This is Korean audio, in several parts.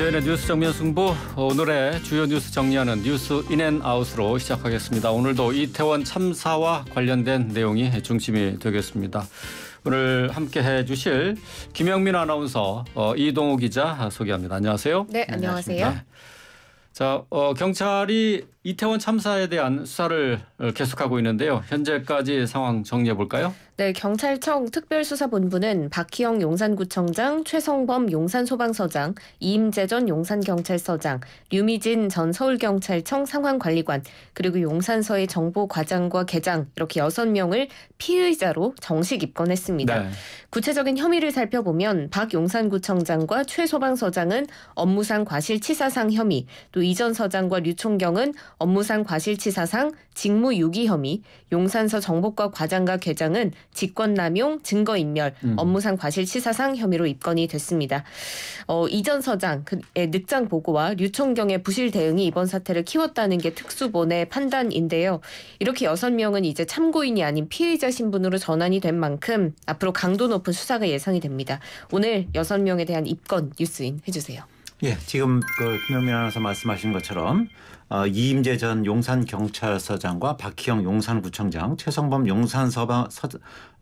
주연의 뉴스 정면 승부 오늘의 주요 뉴스 정리하는 뉴스 인앤아웃으로 시작하겠습니다. 오늘도 이태원 참사와 관련된 내용이 중심이 되겠습니다. 오늘 함께 해주실 김영민 아나운서 어, 이동호 기자 소개합니다. 안녕하세요. 네, 안녕하세요. 네. 자, 어, 경찰이 이태원 참사에 대한 수사를 어, 계속하고 있는데요. 현재까지 상황 정리해 볼까요? 네, 경찰청 특별수사본부는 박희영 용산구청장, 최성범 용산소방서장, 이임재 전 용산경찰서장, 류미진 전 서울경찰청 상황관리관, 그리고 용산서의 정보과장과 계장 이렇게 6명을 피의자로 정식 입건했습니다. 네. 구체적인 혐의를 살펴보면 박 용산구청장과 최 소방서장은 업무상 과실치사상 혐의, 또 이전 서장과 류총경은 업무상 과실치사상 직무유기 혐의, 용산서 정보과 과장과 계장은 직권남용, 증거인멸, 음. 업무상 과실치사상 혐의로 입건이 됐습니다. 어, 이전 서장의 그, 예, 늑장 보고와 류청경의 부실 대응이 이번 사태를 키웠다는 게 특수본의 판단인데요. 이렇게 여섯 명은 이제 참고인이 아닌 피해자 신분으로 전환이 된 만큼 앞으로 강도 높은 수사가 예상이 됩니다. 오늘 여섯 명에 대한 입건 뉴스인 해주세요. 예, 지금 그 김영민 아나운서 말씀하신 것처럼 어, 이임재 전 용산경찰서장과 박희영 용산구청장, 최성범 용산서방, 서,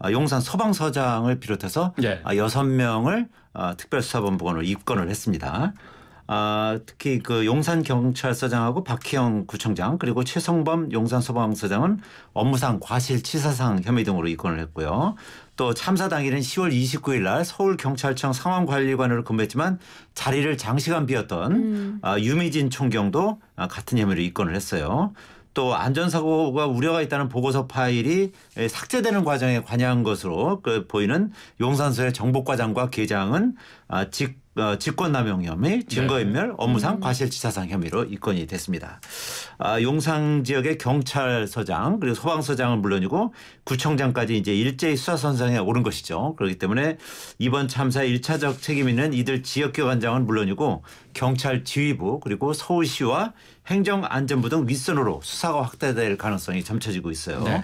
어, 용산서방서장을 비롯해서 예. 아, 여6 명을 어, 특별수사본부관으로 입건을 했습니다. 아, 특히 그 용산 경찰서장하고 박희영 구청장 그리고 최성범 용산 소방서장은 업무상 과실치사상 혐의 등으로 입건을 했고요. 또 참사 당일인 10월 29일 날 서울 경찰청 상황관리관으로 근무했지만 자리를 장시간 비웠던 음. 아, 유미진 총경도 아, 같은 혐의로 입건을 했어요. 또 안전사고가 우려가 있다는 보고서 파일이 예, 삭제되는 과정에 관여한 것으로 그 보이는 용산서의 정보과장과 계장은 아, 직 어, 직권남용 혐의, 네. 증거인멸, 업무상 음. 과실치사상 혐의로 입건이 됐습니다. 아, 용상 지역의 경찰서장 그리고 소방서장은 물론이고 구청장까지 이제 일제히 수사선상에 오른 것이죠. 그렇기 때문에 이번 참사 일차적 책임 있는 이들 지역교관장은 물론이고 경찰 지휘부 그리고 서울시와 행정안전부 등 윗선으로 수사가 확대될 가능성이 점쳐지고 있어요. 네.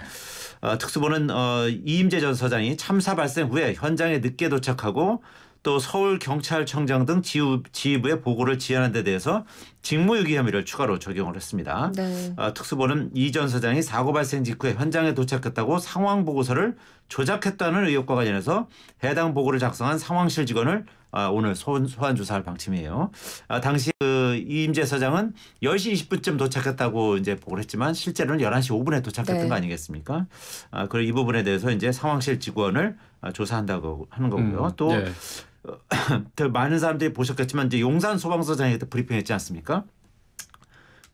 어, 특수본은 어, 이임재 전 서장이 참사 발생 후에 현장에 늦게 도착하고 또 서울경찰청장 등 지휘부, 의 보고를 지연한 데 대해서 직무유기 혐의를 추가로 적용을 했습니다. 네. 어, 아, 특수부는 이전 사장이 사고 발생 직후에 현장에 도착했다고 상황 보고서를 조작했다는 의혹과 관련해서 해당 보고를 작성한 상황실 직원을 아, 오늘 소환, 조사할 방침이에요. 아, 당시 그 이임재 서장은 10시 20분쯤 도착했다고 이제 보고를 했지만 실제로는 11시 5분에 도착했던 네. 거 아니겠습니까? 아, 그리고 이 부분에 대해서 이제 상황실 직원을 아, 조사한다고 하는 거고요. 음, 또 네. 어, 많은 사람들이 보셨겠지만 이제 용산 소방서장에 그 브리핑했지 않습니까?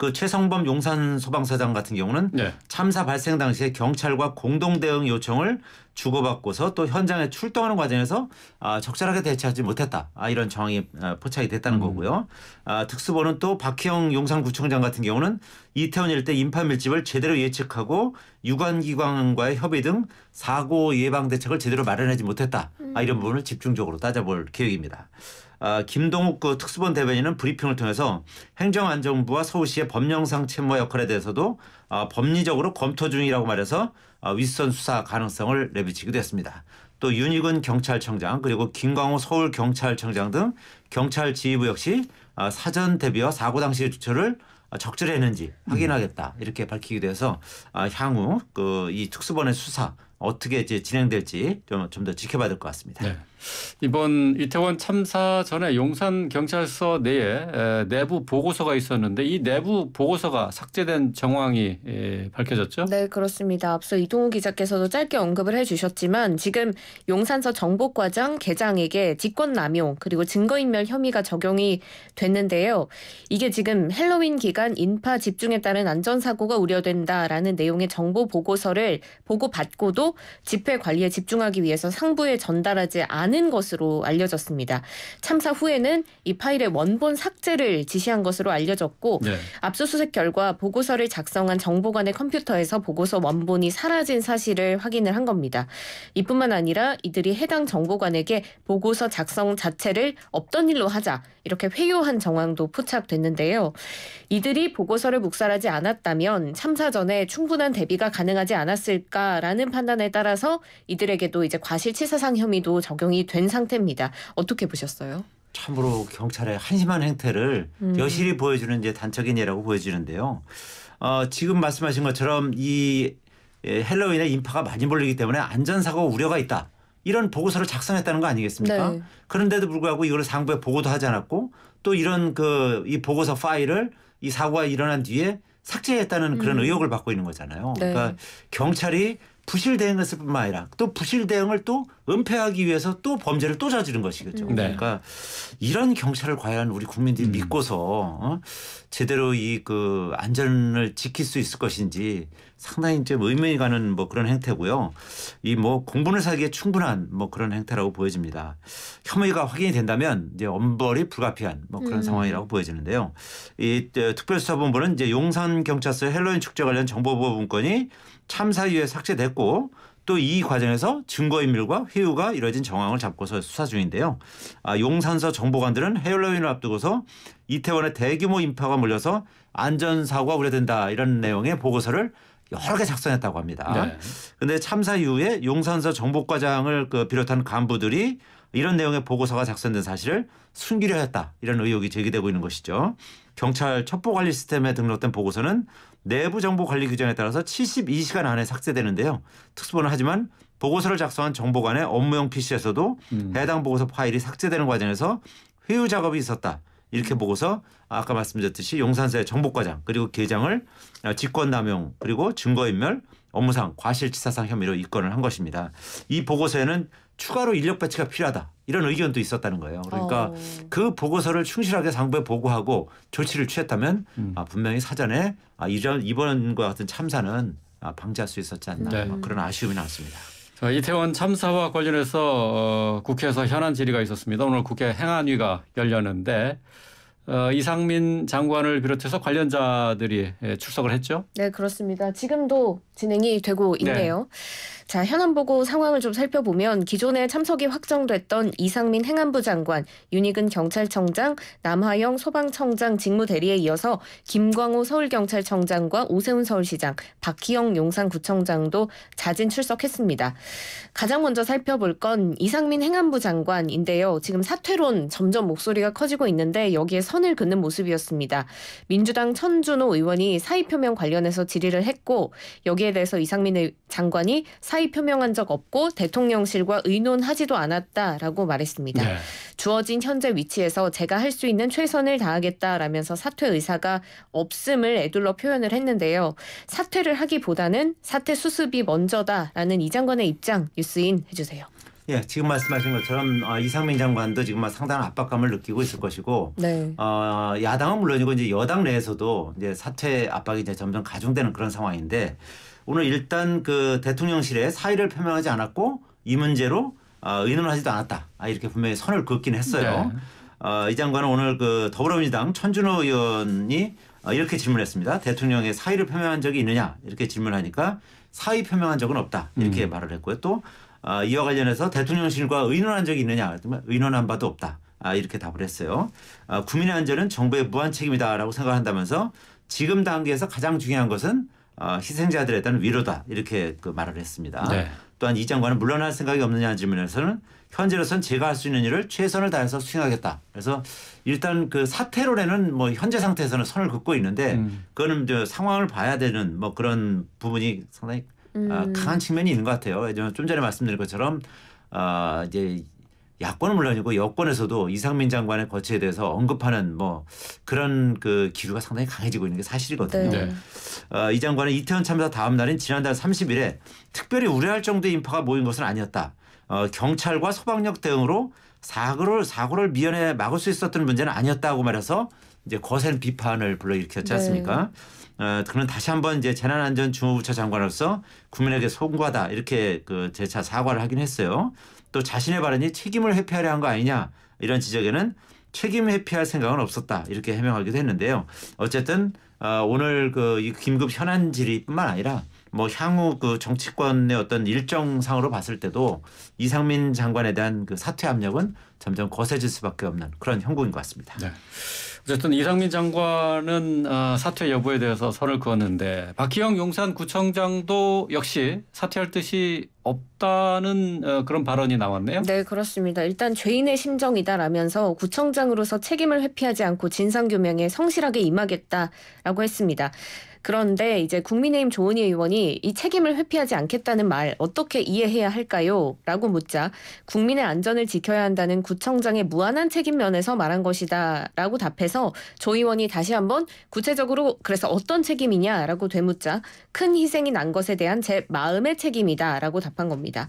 그 최성범 용산 소방서장 같은 경우는 네. 참사 발생 당시에 경찰과 공동 대응 요청을 주고받고서 또 현장에 출동하는 과정에서 아, 적절하게 대처하지 못했다. 아, 이런 정황이 아, 포착이 됐다는 음. 거고요. 아, 특수본은 또 박희영 용산구청장 같은 경우는 이태원 일대 인파 밀집을 제대로 예측하고 유관기관과의 협의 등 사고 예방 대책을 제대로 마련하지 못했다. 아, 이런 음. 부분을 집중적으로 따져볼 계획입니다. 아, 김동욱 그 특수본 대변인은 브리핑을 통해서 행정안전부와 서울시의 법령상 채무 역할에 대해서도 아, 법리적으로 검토 중이라고 말해서 아, 윗선 수사 가능성을 내비치기도 했습니다. 또 윤익은 경찰청장 그리고 김광호 서울경찰청장 등 경찰 지휘부 역시 아, 사전 대비와 사고 당시의 주처를 적절했는지 확인하겠다 음. 이렇게 밝히기도 해서 아, 향후 그 이 특수본의 수사 어떻게 이제 진행될지 좀 좀 더 지켜봐야 될 것 같습니다. 네. 이번 이태원 참사 전에 용산 경찰서 내에 내부 보고서가 있었는데 이 내부 보고서가 삭제된 정황이 밝혀졌죠? 네, 그렇습니다. 앞서 이동우 기자께서도 짧게 언급을 해주셨지만 지금 용산서 정보과장 계장에게 직권남용 그리고 증거인멸 혐의가 적용이 됐는데요. 이게 지금 헬로윈 기간 인파 집중에 따른 안전사고가 우려된다라는 내용의 정보 보고서를 보고 받고도 집회 관리에 집중하기 위해서 상부에 전달하지 않은 것으로 알려졌습니다. 참사 후에는 이 파일의 원본 삭제를 지시한 것으로 알려졌고 네. 압수수색 결과 보고서를 작성한 정보관의 컴퓨터에서 보고서 원본이 사라진 사실을 확인을 한 겁니다. 이뿐만 아니라 이들이 해당 정보관에게 보고서 작성 자체를 없던 일로 하자 이렇게 회유한 정황도 포착됐는데요. 이들이 보고서를 묵살하지 않았다면 참사 전에 충분한 대비가 가능하지 않았을까라는 판단을 판에 따라서 이들에게도 이제 과실치사상 혐의도 적용이 된 상태입니다. 어떻게 보셨어요? 참으로 경찰의 한심한 행태를 음. 여실히 보여주는 이제 단적인 예라고 보여지는데요. 어, 지금 말씀하신 것처럼 이 예, 헬로윈의 인파가 많이 몰리기 때문에 안전사고 우려가 있다. 이런 보고서를 작성했다는 거 아니겠습니까? 네. 그런데도 불구하고 이걸 상부에 보고도 하지 않았고 또 이런 그 이 보고서 파일을 이 사고가 일어난 뒤에 삭제했다는 그런 음. 의혹을 받고 있는 거잖아요. 네. 그러니까 경찰이 부실 대응했을 뿐만 아니라 또 부실 대응을 또 은폐하기 위해서 또 범죄를 또 저지른 것이겠죠. 음. 네. 그러니까 이런 경찰을 과연 우리 국민들이 음. 믿고서 어? 제대로 이 그 안전을 지킬 수 있을 것인지 상당히 좀 의문이 가는 뭐 그런 행태고요. 이 뭐 공분을 사기에 충분한 뭐 그런 행태라고 보여집니다. 혐의가 확인이 된다면 이제 엄벌이 불가피한 뭐 그런 음. 상황이라고 보여지는데요. 이 어, 특별수사본부는 이제 용산 경찰서 헬로윈 축제 관련 정보보호분권이 참사이후에 삭제됐고 또 이 과정에서 증거인멸과 회유가 이뤄진 정황을 잡고서 수사 중인데요. 아, 용산서 정보관들은 헤일로윈을 앞두고서 이태원의 대규모 인파가 몰려서 안전사고가 우려된다 이런 내용의 보고서를 여러 개 작성했다고 합니다. 그런데 네. 참사 이후에 용산서 정보과장을 그 비롯한 간부들이 이런 내용의 보고서가 작성된 사실을 숨기려 했다 이런 의혹이 제기되고 있는 것이죠. 경찰 첩보 관리 시스템에 등록된 보고서는 내부 정보 관리 규정에 따라서 72시간 안에 삭제되는데요. 특수본은 하지만 보고서를 작성한 정보관의 업무용 PC에서도 음. 해당 보고서 파일이 삭제되는 과정에서 회유 작업이 있었다. 이렇게 보고서 아까 말씀드렸듯이 용산서의 정보과장 그리고 계장을 직권남용 그리고 증거인멸 업무상 과실치사상 혐의로 입건을 한 것입니다. 이 보고서에는 추가로 인력 배치가 필요하다 이런 의견도 있었다는 거예요. 그러니까 어. 그 보고서를 충실하게 상부에 보고하고 조치를 취했다면 음. 아, 분명히 사전에 아, 이전 이번과 같은 참사는 아, 방지할 수 있었지 않나 네. 뭐 그런 아쉬움이 남습니다. 이태원 참사와 관련해서 어, 국회에서 현안 질의가 있었습니다. 오늘 국회 행안위가 열렸는데 어, 이상민 장관을 비롯해서 관련자들이 예, 출석을 했죠. 네 그렇습니다. 지금도 진행이 되고 네. 있네요. 네. 자, 현안 보고 상황을 좀 살펴보면 기존에 참석이 확정됐던 이상민 행안부 장관, 윤익은 경찰청장, 남하영 소방청장 직무 대리에 이어서 김광호 서울경찰청장과 오세훈 서울시장, 박희영 용산구청장도 자진 출석했습니다. 가장 먼저 살펴볼 건 이상민 행안부 장관인데요. 지금 사퇴론 점점 목소리가 커지고 있는데 여기에 선을 긋는 모습이었습니다. 민주당 천준호 의원이 사의 표명 관련해서 질의를 했고 여기에 대해서 이상민 장관이 사의 표명한 적 없고 대통령실과 의논하지도 않았다라고 말했습니다. 네. 주어진 현재 위치에서 제가 할 수 있는 최선을 다하겠다라면서 사퇴 의사가 없음을 애둘러 표현을 했는데요. 사퇴를 하기보다는 사퇴 수습이 먼저다라는 이 장관의 입장 뉴스인 해주세요. 예, 지금 말씀하신 것처럼 어, 이상민 장관도 지금 상당한 압박감을 느끼고 있을 것이고, 네. 어, 야당은 물론이고 이제 여당 내에서도 이제 사퇴 압박이 이제 점점 가중되는 그런 상황인데. 오늘 일단 그 대통령실에 사의를 표명하지 않았고 이 문제로 어, 아, 의논하지도 않았다. 아, 이렇게 분명히 선을 긋긴 했어요. 네. 어, 이 장관은 오늘 그 더불어민주당 천준호 의원이 어, 이렇게 질문했습니다. 대통령의 사의를 표명한 적이 있느냐 이렇게 질문하니까 사의 표명한 적은 없다 이렇게 음. 말을 했고요. 또 어, 이와 관련해서 대통령실과 의논한 적이 있느냐 의논한 바도 없다 아, 이렇게 답을 했어요. 아, 국민의 안전은 정부의 무한 책임이다라고 생각한다면서 지금 단계에서 가장 중요한 것은 아, 희생자들에 대한 위로다 이렇게 그 말을 했습니다. 네. 또한 이 장관은 물러날 생각이 없느냐 질문에서는 현재로선 제가 할 수 있는 일을 최선을 다해서 수행하겠다. 그래서 일단 그사태론에는뭐 현재 상태에서는 선을 긋고 있는데 음. 그거는 저 상황을 봐야 되는 뭐 그런 부분이 상당히 아, 음. 강한 측면이 있는 것 같아요. 좀 전에 말씀드린 것처럼 어, 이제 야권은 물론이고 여권에서도 이상민 장관의 거취에 대해서 언급하는 뭐 그런 그 기류가 상당히 강해지고 있는 게 사실이거든요. 네. 어, 이 장관은 이태원 참사 다음 날인 지난달 30일에 특별히 우려할 정도의 인파가 모인 것은 아니었다. 어, 경찰과 소방력 대응으로 사고를 사고를 미연에 막을 수 있었던 문제는 아니었다고 말해서 이제 거센 비판을 불러일으켰지 네. 않습니까? 어, 그는 다시 한 번 이제 재난안전중후부처 장관으로서 국민에게 송구하다 이렇게 그 재차 사과를 하긴 했어요. 또 자신의 발언이 책임을 회피하려 한 거 아니냐 이런 지적에는 책임 회피할 생각은 없었다 이렇게 해명하기도 했는데요. 어쨌든 어, 오늘 그 긴급 현안 질의뿐만 아니라 뭐 향후 그 정치권의 어떤 일정상으로 봤을 때도 이상민 장관에 대한 그 사퇴 압력은 점점 거세질 수밖에 없는 그런 형국인 것 같습니다. 네. 어쨌든 이상민 장관은 어, 사퇴 여부에 대해서 선을 그었는데 박희영 용산구청장도 역시 사퇴할 뜻이 없다는 어, 그런 발언이 나왔네요. 네, 그렇습니다. 일단 죄인의 심정이다라면서 구청장으로서 책임을 회피하지 않고 진상규명에 성실하게 임하겠다라고 했습니다. 그런데 이제 국민의힘 조은희 의원이 이 책임을 회피하지 않겠다는 말 어떻게 이해해야 할까요? 라고 묻자 국민의 안전을 지켜야 한다는 구청장의 무한한 책임 면에서 말한 것이다 라고 답해서 조 의원이 다시 한번 구체적으로 그래서 어떤 책임이냐 라고 되묻자 큰 희생이 난 것에 대한 제 마음의 책임이다 라고 답한 겁니다.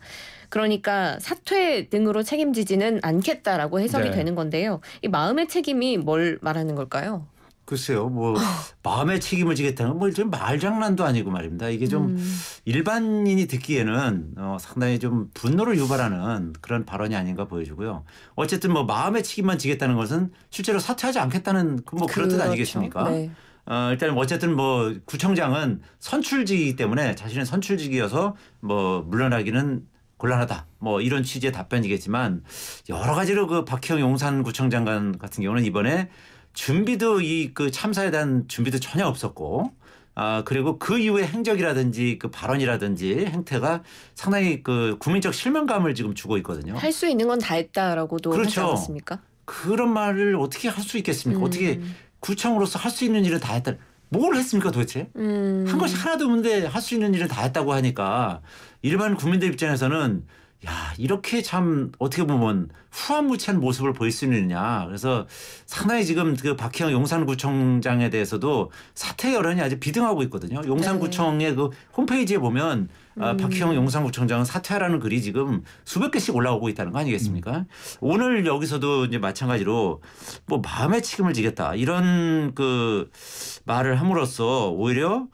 그러니까 사퇴 등으로 책임지지는 않겠다라고 해석이 네. 되는 건데요. 이 마음의 책임이 뭘 말하는 걸까요? 글쎄요, 뭐 마음의 책임을 지겠다는 건뭐좀 말장난도 아니고 말입니다. 이게 좀 음. 일반인이 듣기에는 어, 상당히 좀 분노를 유발하는 그런 발언이 아닌가 보여지고요. 어쨌든 뭐 마음의 책임만 지겠다는 것은 실제로 사퇴하지 않겠다는 그 뭐 그런 뜻 그렇죠. 아니겠습니까? 네. 어, 일단 어쨌든 뭐 구청장은 선출직이기 때문에 자신은 선출직이어서 뭐 물러나기는 곤란하다. 뭐 이런 취지의 답변이겠지만 여러 가지로 그 박희영 용산구청장 관 같은 경우는 이번에 준비도 이 그 참사에 대한 준비도 전혀 없었고 아 그리고 그 이후의 행적이라든지 그 발언이라든지 행태가 상당히 그 국민적 실망감을 지금 주고 있거든요. 할 수 있는 건 다 했다라고도 그렇죠. 하지 않습니까 그런 말을 어떻게 할 수 있겠습니까? 음. 어떻게 구청으로서 할 수 있는 일을 다 했다. 뭘 했습니까 도대체? 음. 한 것이 하나도 없는데 할 수 있는 일을 다 했다고 하니까 일반 국민들 입장에서는 야, 이렇게 참 어떻게 보면 후한무채한 모습을 보일 수 있느냐. 그래서 상당히 지금 그 박희영 용산구청장에 대해서도 사퇴 여론이 아직 비등하고 있거든요. 용산구청의 네. 그 홈페이지에 보면 아, 음. 아, 박희영 용산구청장은 사퇴하라는 글이 지금 수백 개씩 올라오고 있다는 거 아니겠습니까? 음. 오늘 여기서도 이제 마찬가지로 뭐 마음의 책임을 지겠다 이런 그 말을 함으로써 오히려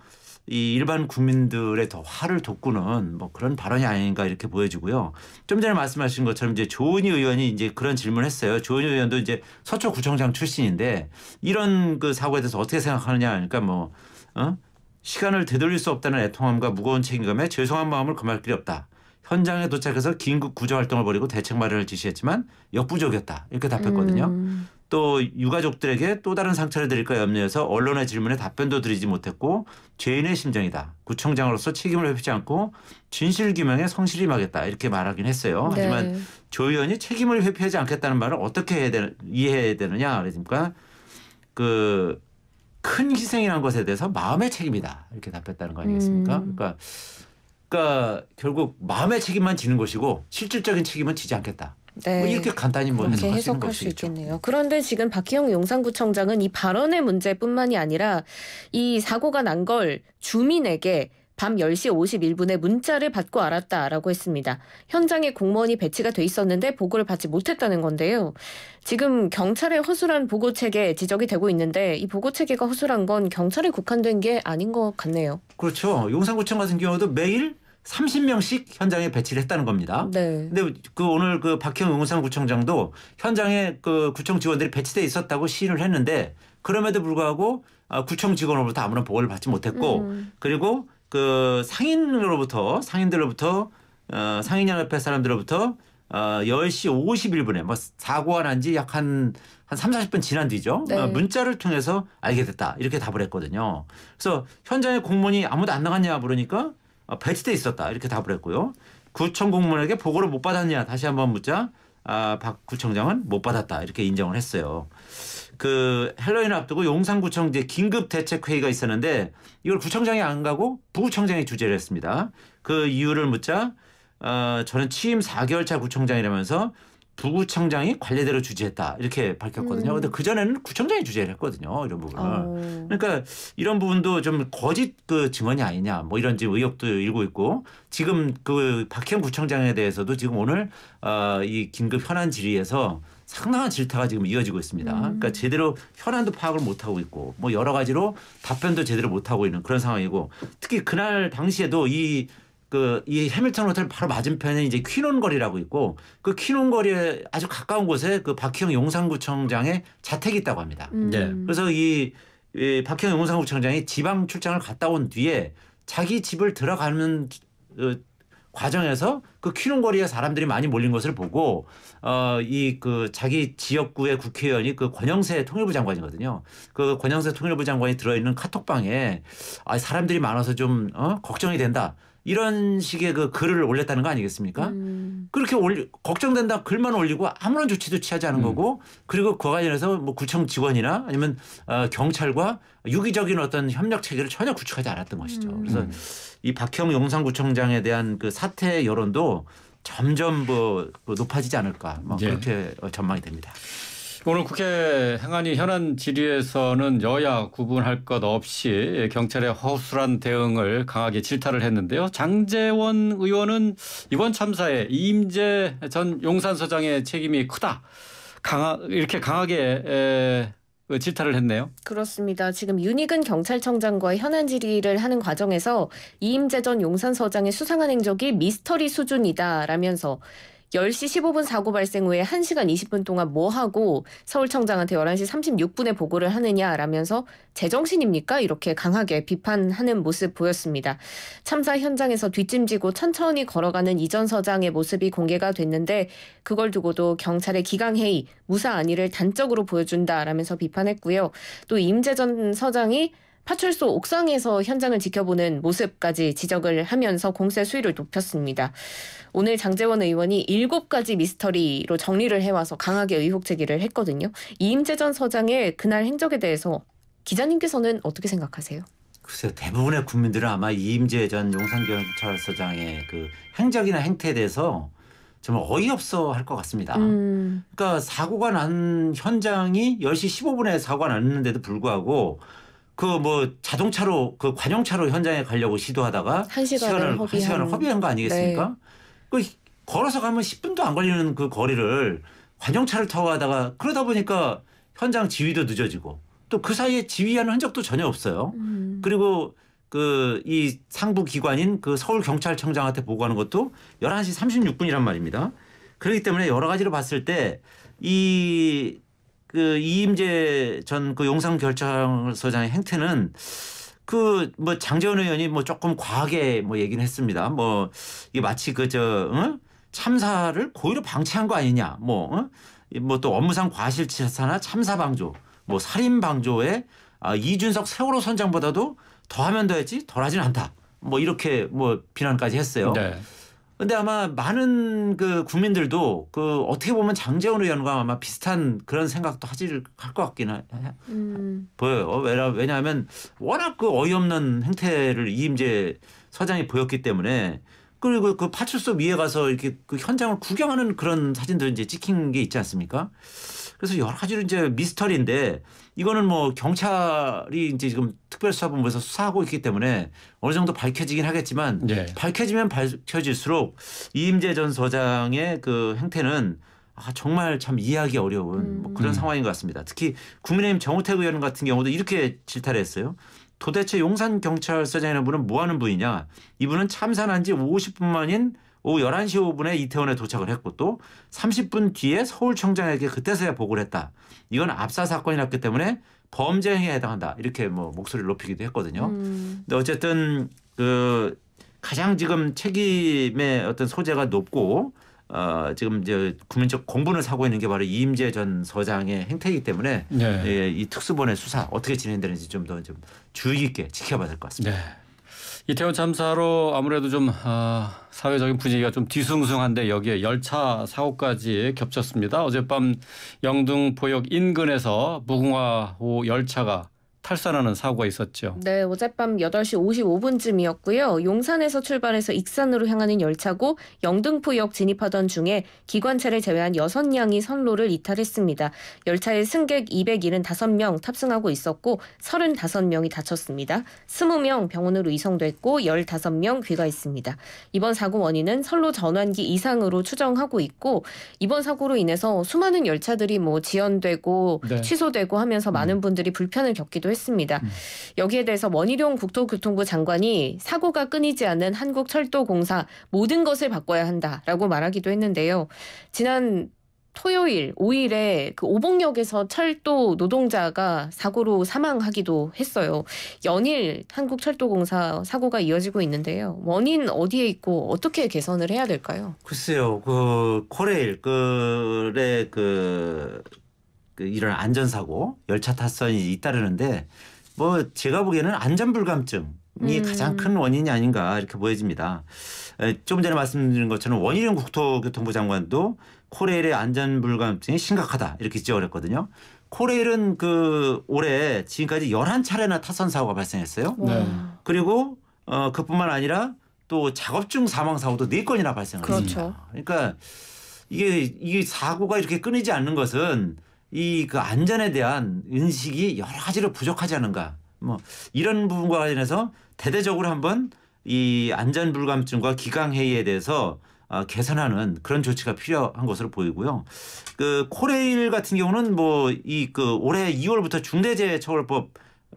이 일반 국민들의 더 화를 돋구는 뭐 그런 발언이 아닌가 이렇게 보여지고요. 좀 전에 말씀하신 것처럼 이제 조은희 의원이 이제 그런 질문을 했어요. 조은희 의원도 이제 서초구청장 출신인데 이런 그 사고에 대해서 어떻게 생각하느냐 하니까뭐 그러니까 어? 시간을 되돌릴 수 없다는 애통함과 무거운 책임감에 죄송한 마음을 금할 길이 없다. 현장에 도착해서 긴급 구조 활동을 벌이고 대책 마련을 지시했지만 역부족이었다. 이렇게 답했거든요. 음. 또 유가족들에게 또 다른 상처를 드릴까 염려해서 언론의 질문에 답변도 드리지 못했고 죄인의 심정이다. 구청장으로서 책임을 회피지 않고 진실 규명에 성실임하겠다 이렇게 말하긴 했어요. 네. 하지만 조 의원이 책임을 회피하지 않겠다는 말을 어떻게 해야 되 이해해야 되느냐 그러니까 그 큰 희생이라는 것에 대해서 마음의 책임이다 이렇게 답했다는 거 아니겠습니까? 음. 그러니까 그러니까 결국 마음의 책임만 지는 것이고 실질적인 책임은 지지 않겠다. 네. 뭐 이렇게 간단히 뭐 해석할 수 있겠네요. 그런데 지금 박희영 용산구청장은 이 발언의 문제뿐만이 아니라 이 사고가 난 걸 주민에게 밤 10시 51분에 문자를 받고 알았다라고 했습니다. 현장에 공무원이 배치가 돼 있었는데 보고를 받지 못했다는 건데요. 지금 경찰의 허술한 보고 체계 지적이 되고 있는데 이 보고 체계가 허술한 건 경찰에 국한된 게 아닌 것 같네요. 그렇죠. 용산구청 같은 경우도 매일 30명씩 현장에 배치를 했다는 겁니다. 네. 근데 그 오늘 그 박형 용산 구청장도 현장에 그 구청 직원들이 배치돼 있었다고 시인을 했는데 그럼에도 불구하고 아, 구청 직원으로부터 아무런 보고를 받지 못했고 음. 그리고 그 상인으로부터 상인들로부터 어, 상인연합회 사람들로부터 어, 10시 51분에 뭐 사고가 난 지 약 한 한 3, 40분 지난 뒤죠. 네. 어, 문자를 통해서 알게 됐다. 이렇게 답을 했거든요. 그래서 현장에 공무원이 아무도 안 나갔냐 그러니까 배치돼 어, 있었다 이렇게 답을 했고요. 구청 공무원에게 보고를 못 받았냐 다시 한번 묻자 아, 박 구청장은 못 받았다 이렇게 인정을 했어요. 그 헬로윈 앞두고 용산구청 이제 긴급 대책 회의가 있었는데 이걸 구청장이 안 가고 부구청장이 주재를 했습니다. 그 이유를 묻자 어, 저는 취임 4개월 차 구청장이라면서 부구청장이 관례대로 주재했다 이렇게 밝혔거든요. 음. 근데 그 전에는 구청장이 주재를 했거든요. 이런 부분을. 어. 그러니까 이런 부분도 좀 거짓 그 증언이 아니냐 뭐 이런 지 의혹도 일고 있고 지금 그박형 구청장에 대해서도 지금 오늘 어이 긴급 현안 질의에서 상당한 질타가 지금 이어지고 있습니다. 음. 그러니까 제대로 현안도 파악을 못 하고 있고 뭐 여러 가지로 답변도 제대로 못 하고 있는 그런 상황이고 특히 그날 당시에도 이 그이 해밀턴 호텔 바로 맞은편에 이제 퀸온 거리라고 있고 그 퀸온 거리에 아주 가까운 곳에 그 박희영 용산구청장의 자택이 있다고 합니다. 음. 네. 그래서 이, 이 박희영 용산구청장이 지방 출장을 갔다 온 뒤에 자기 집을 들어가는 그 과정에서 그 퀸온 거리에 사람들이 많이 몰린 것을 보고 어 이 그 자기 지역구의 국회의원이 그 권영세 통일부 장관이거든요. 그 권영세 통일부 장관이 들어 있는 카톡방에 아 사람들이 많아서 좀 어? 걱정이 된다. 이런 식의 그 글을 올렸다는 거 아니겠습니까? 음. 그렇게 올리, 걱정된다 글만 올리고 아무런 조치도 취하지 않은 음. 거고 그리고 그와 관련해서 뭐 구청 직원이나 아니면 어, 경찰과 유기적인 어떤 협력 체계를 전혀 구축하지 않았던 것이죠. 음. 그래서 음. 이 박형 용산구청장에 대한 그 사태 여론도 점점 뭐, 뭐 높아지지 않을까 뭐 예. 그렇게 전망이 됩니다. 오늘 국회 행안위 현안 질의에서는 여야 구분할 것 없이 경찰의 허술한 대응을 강하게 질타를 했는데요. 장재원 의원은 이번 참사에 이임재 전 용산서장의 책임이 크다. 강하, 이렇게 강하게 에, 질타를 했네요. 그렇습니다. 지금 윤익은 경찰청장과 현안 질의를 하는 과정에서 이임재 전 용산서장의 수상한 행적이 미스터리 수준이다라면서 10시 15분 사고 발생 후에 1시간 20분 동안 뭐 하고 서울청장한테 11시 36분에 보고를 하느냐라면서 제정신입니까? 이렇게 강하게 비판하는 모습 보였습니다. 참사 현장에서 뒷짐지고 천천히 걸어가는 이전 서장의 모습이 공개가 됐는데 그걸 두고도 경찰의 기강회의, 무사 안위를 단적으로 보여준다라면서 비판했고요. 또 임재전 서장이 파출소 옥상에서 현장을 지켜보는 모습까지 지적을 하면서 공세 수위를 높였습니다. 오늘 장재원 의원이 7가지 미스터리로 정리를 해와서 강하게 의혹 제기를 했거든요. 이임재 전 서장의 그날 행적에 대해서 기자님께서는 어떻게 생각하세요? 글쎄요 대부분의 국민들은 아마 이임재 전 용산경찰서장의 그 행적이나 행태에 대해서 정말 어이없어 할 것 같습니다. 음. 그러니까 사고가 난 현장이 10시 15분에 사고가 났는데도 불구하고 그뭐 자동차로 그 관용차로 현장에 가려고 시도하다가 한 시간을 허비한, 시간을 허비한 거 아니겠습니까? 네. 그 걸어서 가면 10분도 안 걸리는 그 거리를 관용차를 타고 가다가 그러다 보니까 현장 지휘도 늦어지고 또 그 사이에 지휘하는 흔적도 전혀 없어요. 음. 그리고 그 이 상부 기관인 그 서울 경찰청장한테 보고하는 것도 11시 36분이란 말입니다. 그렇기 때문에 여러 가지로 봤을 때이 그 이임재 전 그 용산 결정소장의 행태는 그 뭐 장재원 의원이 뭐 조금 과하게 뭐 얘기는 했습니다. 뭐 이게 마치 그저 응? 참사를 고의로 방치한 거 아니냐. 뭐 응? 뭐또 업무상 과실치사나 참사 방조, 뭐 살인 방조에 아, 이준석 세월호 선장보다도 더하면 더했지 덜하진 않다. 뭐 이렇게 뭐 비난까지 했어요. 네. 근데 아마 많은 그 국민들도 그 어떻게 보면 장재원 의원과 아마 비슷한 그런 생각도 하지할것같긴는 음. 보여요. 왜냐하면 워낙 그 어이없는 행태를 이임재 서장이 보였기 때문에 그리고 그 파출소 위에 가서 이렇게 그 현장을 구경하는 그런 사진도 이제 찍힌 게 있지 않습니까? 그래서 여러 가지로 이제 미스터리인데 이거는 뭐 경찰이 이제 지금 특별수사본부에서 수사하고 있기 때문에 어느 정도 밝혀지긴 하겠지만 네. 밝혀지면 밝혀질수록 이임재 전 서장의 그 행태는 아, 정말 참 이해하기 어려운 음. 뭐 그런 음. 상황인 것 같습니다. 특히 국민의힘 정우택 의원 같은 경우도 이렇게 질타를 했어요. 도대체 용산 경찰서장이라는 분은 뭐 하는 분이냐? 이분은 참사한지 50분 만인 오후 11시 5분에 이태원에 도착을 했고 또 30분 뒤에 서울청장에게 그때서야 보고를 했다. 이건 압사 사건이 났기 때문에 범죄 행위에 해당한다. 이렇게 뭐 목소리를 높이기도 했거든요. 음. 근데 어쨌든 그 가장 지금 책임의 어떤 소재가 높고 어, 지금 이제 국민적 공분을 사고 있는 게 바로 이임재 전 서장의 행태이기 때문에 네. 예, 이 특수본의 수사 어떻게 진행되는지 좀 더좀 좀 주의 깊게 지켜봐야 될 것 같습니다. 네. 이태원 참사로 아무래도 좀 아, 사회적인 분위기가 좀 뒤숭숭한데 여기에 열차 사고까지 겹쳤습니다. 어젯밤 영등포역 인근에서 무궁화호 열차가 탈선하는 사고가 있었죠. 네, 어젯밤 8시 55분쯤이었고요. 용산에서 출발해서 익산으로 향하는 열차고 영등포역 진입하던 중에 기관차를 제외한 6량이 선로를 이탈했습니다. 열차에 승객 275명 탑승하고 있었고 35명이 다쳤습니다. 20명 병원으로 이송됐고 15명 귀가했습니다. 이번 사고 원인은 선로 전환기 이상으로 추정하고 있고 이번 사고로 인해서 수많은 열차들이 뭐 지연되고 네. 취소되고 하면서 많은 음. 분들이 불편을 겪기도 했습니다. 했습니다. 음. 여기에 대해서 원희룡 국토교통부 장관이 사고가 끊이지 않는 한국철도공사 모든 것을 바꿔야 한다라고 말하기도 했는데요. 지난 토요일 5일에 그 오봉역에서 철도 노동자가 사고로 사망하기도 했어요. 연일 한국철도공사 사고가 이어지고 있는데요. 원인 어디에 있고 어떻게 개선을 해야 될까요? 글쎄요. 그 코레일 그의 그그 이런 안전사고 열차 탑선이 잇따르는데 뭐 제가 보기에는 안전불감증 이 음. 가장 큰 원인이 아닌가 이렇게 보여집니다. 조금 전에 말씀드린 것처럼 원희룡 국토교통부 장관도 코레일의 안전 불감증이 심각하다 이렇게 지적했거든요. 코레일은 그 올해 지금까지 열한 차례나 타선 사고가 발생했어요. 네. 네. 그리고 어 그뿐만 아니라 또 작업 중 사망 사고도 네 건이나 발생했습니다. 그렇죠. 그러니까 이게 이게 사고가 이렇게 끊이지 않는 것은 이그 안전에 대한 인식이 여러 가지로 부족하지 않은가. 뭐 이런 부분과 관련해서 대대적으로 한번 이 안전 불감증과 기강 회의에 대해서 어, 개선하는 그런 조치가 필요한 것으로 보이고요. 그 코레일 같은 경우는 뭐 이 그 올해 2월부터 중대재해처벌법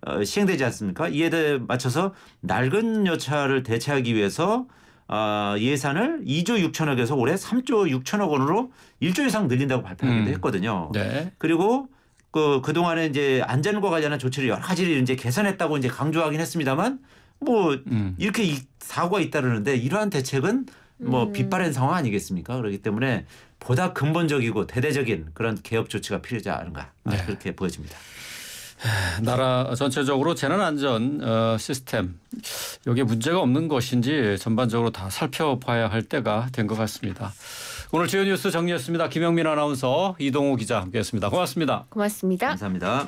어, 시행되지 않습니까? 이에 대해 맞춰서 낡은 여차를 대체하기 위해서 어, 예산을 2조 6천억에서 올해 3조 6천억 원으로 1조 이상 늘린다고 발표하기도 음. 했거든요. 네. 그리고 그 그동안에 이제 안전과 관련한 조치를 여러 가지를 이제 개선했다고 이제 강조하긴 했습니다만 뭐 음. 이렇게 사고가 잇따르는데 이러한 대책은 뭐 음. 빛바랜 상황 아니겠습니까? 그렇기 때문에 보다 근본적이고 대대적인 그런 개혁 조치가 필요하지 않은가 네. 그렇게 보여집니다. 나라 전체적으로 재난안전 어, 시스템 여기에 문제가 없는 것인지 전반적으로 다 살펴봐야 할 때가 된 것 같습니다. 오늘 주요 뉴스 정리했습니다. 김영민 아나운서 이동호 기자 함께했습니다. 고맙습니다. 고맙습니다. 감사합니다.